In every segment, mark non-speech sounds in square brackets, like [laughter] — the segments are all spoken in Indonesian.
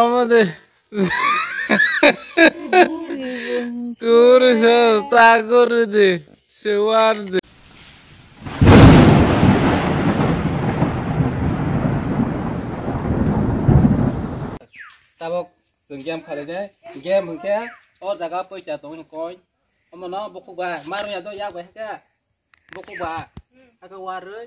আমাদের তোর তা করে দে সেবার দে tabok sung game khare de game hung ke o jaga paisa to ni koi amana boku ba maru ya do ya ba ke boku ba aka waroi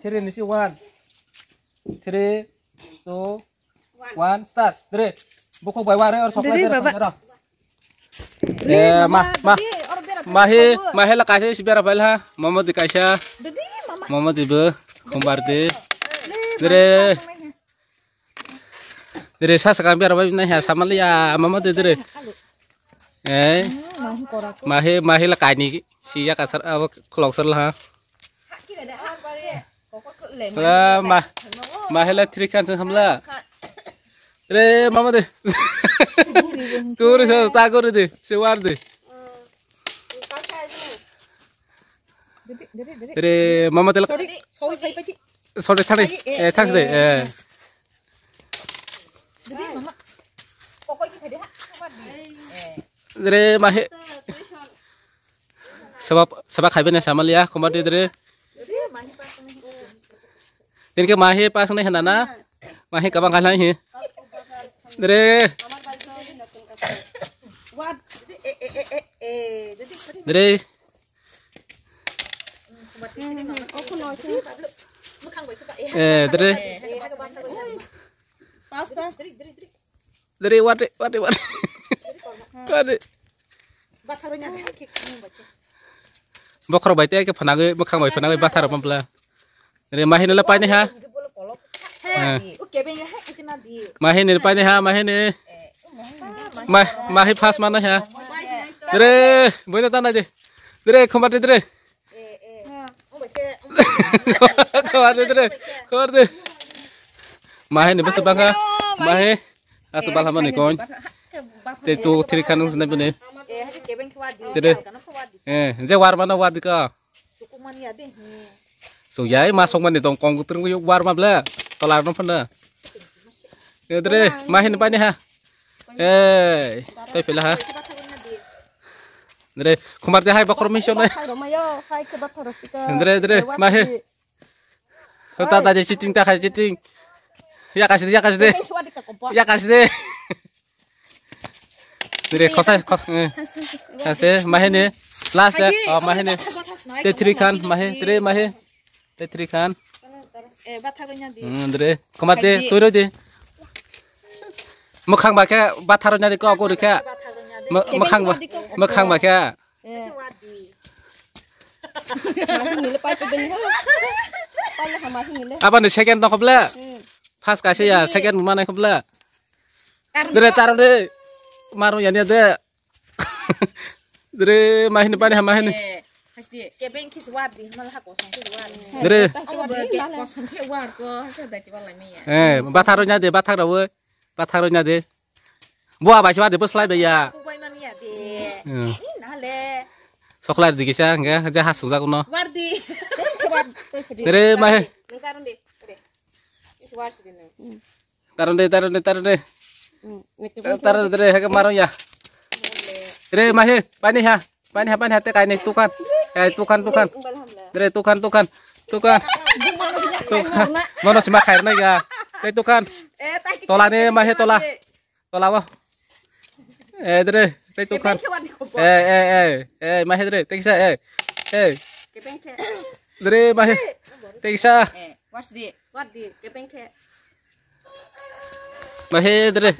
Ciri ini sih one, three, two, one, start. Dre, buku bawa or sopai re. Eh, mah mah ya, ya, eh, hmm, mahi mahi la kasih si biara balha mama di kasih mama di be kumbarte dre dre sa sekarang biara babi sama liya mama di dari eh mahi mahi la kani siya kasar kelok serlah là mà mà hay là thịt can sang hầm là re mama đi tu rồi sao ta có rồi đi siêu ăn đi re mama tela sau đây thằng này thằng này रे माहे सबा सबा खाइबे ना सामालिया कोमा दे रे इनके ke पास नहीं nih नाना माहे कब कहा है अरे अरे Eh, dari eh, eh, eh, dari wate wate wate wate bakar banyak bakar banyak ke panagai bakar banyak panagai bakar apa माही नला पाने हा माही निर पाने हा माही ने माही फास माना हा रे बोले ताना जे रे खमाते रे खमाते रे खोर दे माही ने बस बंगा माही आसो बाल हमने कौन ते तो थ्री खानु सने बने तेरे जे वार माना वाद का सुकुमान याद so yai masong mandi tong kong kutung yuk war ma bla tolar no panda kedre mahin pa ha eh tapi pilih ha Dre, kumar deh hai bakor mission deh. Dre, dre, mahe. Kita tadi cheating, tak cicing. Ya kasih deh, ya kasih deh. Ya kasih deh. Dre, kosai, kosai. Kasih deh, mahe nih. Last ya, oh mahe nih. Dre, tiri mahe, dre, mahe. Tetri kan? Eh, bataronya di. Hmm, Andre, komat deh, tuh deh. Mekang baca bataronya di kau aku deh Mekang baca, mekang baca. Apa nih second tak kebelah? Hmm. Pas kasih ya, second mana kebelah? Dre taro deh, maru ya dia ya deh. [laughs] Dre mahin depan ya mahin. Hasti kebeng kis war di malah kosong kis war. Nere. kosong eh, ya. Eh, batarunya deh, batar dah woi, batarunya deh. Buah hmm. apa sih wah deh, bos deh ya. deh. Ini nale. Sok lain deh kisah, ya, enggak aja hasil aku no. War di. Nere deh. deh. Tarun deh, tarun deh, tarun deh. Tarun deh, ya. panih ya, panih, panih, teh kain itu kan. Eh tukan tukan. Dari tukan tukan. Tukan. Tukan. Mana sih makan ya? Dari eh, tukan. Eh, tola nih mah tola. Tola wah. Eh dari dari tukan. Eh eh eh eh mah dari teksa eh eh. Dari mah teksa. Wardi. Wardi. Kepengke. Masih dari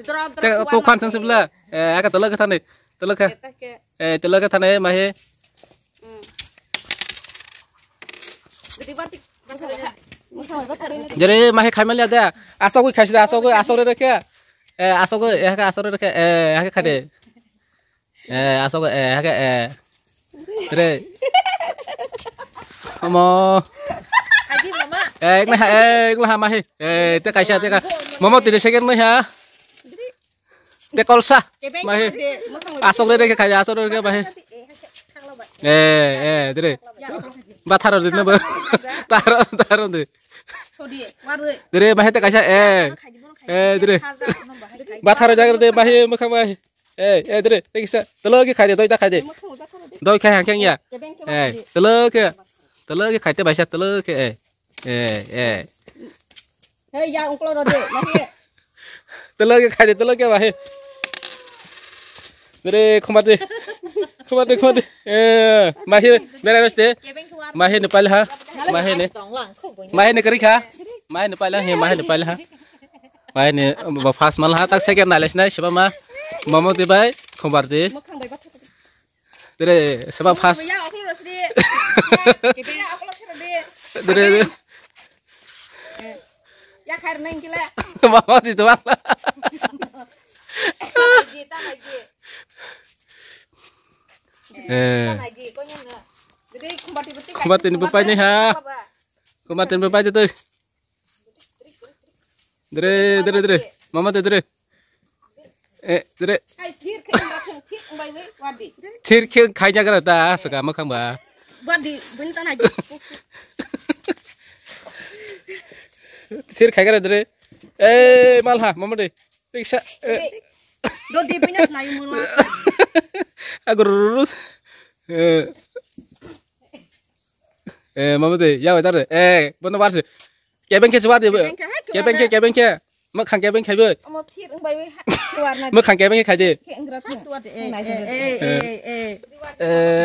tukan sang sebelah. Eh agak telur ke tanah. Telur ke. Eh telur ke eh, tanah masih যদি মাহী খাই মেলি দে আছো গৈ খাইছিলে আছো গৈ আছৰে ৰখে এ আছো গৈ এহেকে আছৰে ৰখে খাই দে এ আছো গৈ এহেকে এ এক মাহ মাহী এতিয়া খাইছা মম তিনি ছেকেণ্ড মই হা তে কলচা মাহী আছো খাই আছো ৰখে rồi rồi [laughs] rồi đấy. đấy bathar odi na tar tar odi dire bahe ta kaisa e e dire bathar jagar de bahe mukha bahe e e dire tekisa talo cái khai de tôi ta khai de doi khai hang khang ya e talo ke talo ke khai te baisa talo ke e e e hey ya onklo ro de bahe talo ke khai cái talo ke bahe dire khomar de เข้ามาดิเข้ามาดิเออมาเฮไม่ได้รู้สิมาเฮเนปาลฮะมาเฮเนมาเฮเนกริกฮะมาเฮเนปาลฮะมาเฮเนปาลฮะมาเฮเนบัฟฟาสมาลฮะตักเสกันนั่นเลยนะใช่ปะมามามาติบายขมบาร์ดีเดี๋ยวสบับฟาสเดี๋ยว Ya karena yang gila. Mama di tuang lah. kumatin bapaknya ha kumatin bapanya tuh dre dre dre mama tuh dre eh dre thir khil khainya gara ta suka makan ba wadi bentan aja [laughs] thir khai gara dre eh malha mama deh Riksa. Do di pinyas na mulu mula. Agururus. Eh. [laughs] đây bên bên kia kia, đi Eh, mama tu, ya betul tu. Eh, bukan apa sih. Kebeng ke sebab dia. Kebeng ke, kebeng ke. Mak khang kebeng khai ber. Mak khang kebeng khai dia. Eh, eh, eh, eh. Eh.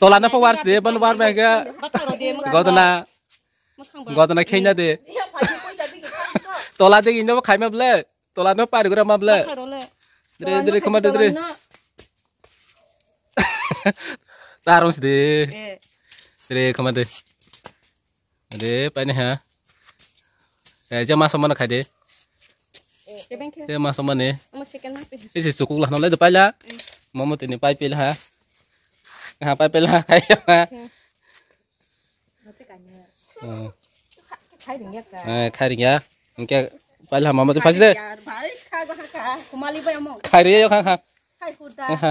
Tolana pa wars de ban war mega godna godna khenya de tola de inno khai ma ble tola no par gra ma ble dre dre khoma dre tarung sedih jadi kemana deh jadi apa ini ha eh jam masuk mana deh jam masuk mana ini sih suku lah nolai depan lah eh. mama tuh ini pai pilih ha nah pai pilih ha kayak apa, kayak ya enggak pai lah mama tuh pasti deh kayak ya yuk ha ha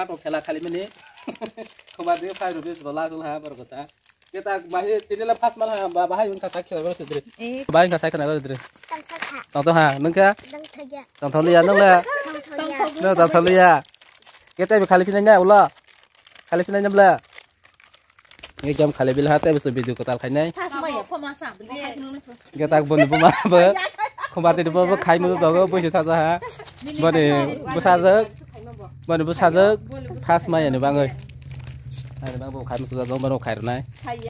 फाटो फेला खाली पनि खोबा दियो five rupees होला तुला बरगता त्यता बाहि तिनीलाई फास्ट माला बाहाय हुन्छ साखी भयो सिद्रे बाहाय हुन्छ साखी भयो सिद्रे तँ तँ हा नका तँ थली या नला न तँ थली या केता बि खाली पिनै उला खाली पिनै नबला ये जम खाली बिल हाते बिस बिजु कताल खाइनै केता बन बुमा ब खोबा दियो ब खाइ मु दगो बैसे थाजा हा बने बसा Bạn vâng, bố xa dơ Pass mày à này bạn ơi Này bạn bố khai một giờ dông bạn nó khai rồi này